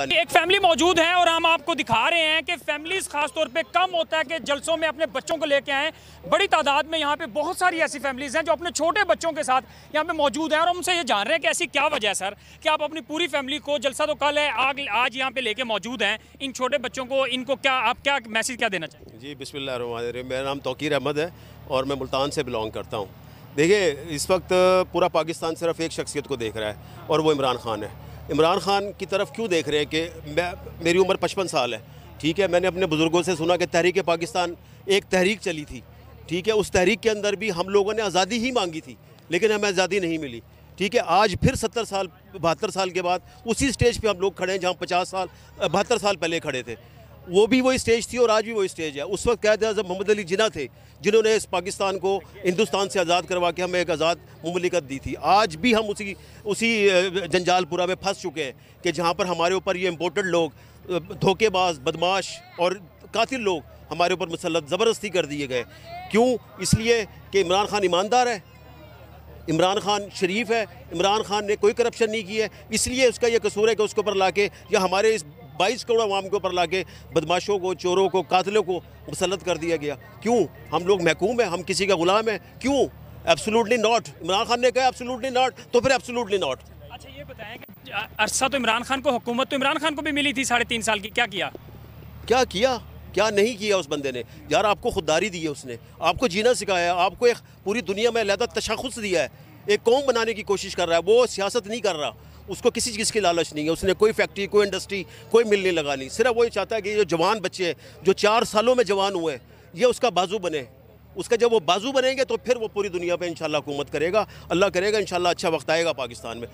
एक फैमिली मौजूद है और हम आपको दिखा रहे हैं कि फैमिलीज खास तौर पे कम होता है कि जलसों में अपने बच्चों को लेके आएँ बड़ी तादाद में यहाँ पे बहुत सारी ऐसी फैमिलीज हैं जो अपने छोटे बच्चों के साथ यहाँ पे मौजूद हैं और हमसे ये जान रहे हैं कि ऐसी क्या वजह है सर कि आप अपनी पूरी फैमिली को जलसा तो कल है आग आज यहाँ पे लेके मौजूद हैं इन छोटे बच्चों को इनको क्या आप क्या मैसेज क्या देना चाहिए जी बिस्मिल्ला मेरा नाम तोकीर अहमद है और मैं मुल्तान से बिलोंग करता हूँ देखिए इस वक्त पूरा पाकिस्तान सिर्फ एक शख्सियत को देख रहा है और वो इमरान खान है इमरान खान की तरफ क्यों देख रहे हैं कि मैं मेरी उम्र पचपन साल है ठीक है मैंने अपने बुज़ुर्गों से सुना कि तहरीक पाकिस्तान एक तहरीक चली थी ठीक है उस तहरीक के अंदर भी हम लोगों ने आज़ादी ही मांगी थी लेकिन हमें आज़ादी नहीं मिली ठीक है आज फिर सत्तर साल बहत्तर साल के बाद उसी स्टेज पे हम लोग खड़े हैं जहाँ पचास साल बहत्तर साल पहले खड़े थे वो भी वही स्टेज थी और आज भी वही स्टेज है उस वक्त कैद था जब मोहम्मद अली जिना थे जिन्होंने इस पाकिस्तान को हिंदुस्तान से आज़ाद करवा के हमें एक आज़ाद ममलिकत दी थी आज भी हम उसी उसी जंजालपुरा में फंस चुके हैं कि जहाँ पर हमारे ऊपर ये इम्पोर्टेड लोग धोखेबाज बदमाश और कातिल लोग हमारे ऊपर मुसलत ज़बरदस्ती कर दिए गए क्यों इसलिए कि इमरान खान ईमानदार है इमरान खान शरीफ है इमरान खान ने कोई करप्शन नहीं की है इसलिए उसका यह कसूर है कि उसके ऊपर ला के या हमारे इस 22 करोड़ आवाम के ऊपर ला के बदमाशों को चोरों को कातलों को मुसलत कर दिया गया क्यों हम लोग महकूम हैं हम किसी का गुलाम है क्यों एब्सोलूटली नॉट इमरान खान ने कहा एब्सोलूटली नॉट तो फिर एब्सोलूटली नॉट अच्छा ये बताएं कि अरसा तो इमरान खान को हुकूमत तो इमरान खान को भी मिली थी साढ़े तीन साल की क्या किया क्या किया क्या नहीं किया उस बंदे ने यार आपको खुददारी दी है उसने आपको जीना सिखाया आपको एक पूरी दुनिया में अलहदा तशखस दिया है एक कौम बनाने की कोशिश कर रहा है वो सियासत नहीं कर रहा उसको किसी चीज़ की लालच नहीं है उसने कोई फैक्ट्री कोई इंडस्ट्री कोई मिल नहीं लगा नहीं सिर्फ वो ये चाहता है कि जो जवान बच्चे हैं जो चार सालों में जवान हुए ये उसका बाजू बने उसका जब वो बाजू बनेंगे तो फिर वो पूरी दुनिया पर इंशाल्लाह हुकूमत करेगा अल्लाह करेगा इंशाल्लाह अच्छा वक्त आएगा पाकिस्तान में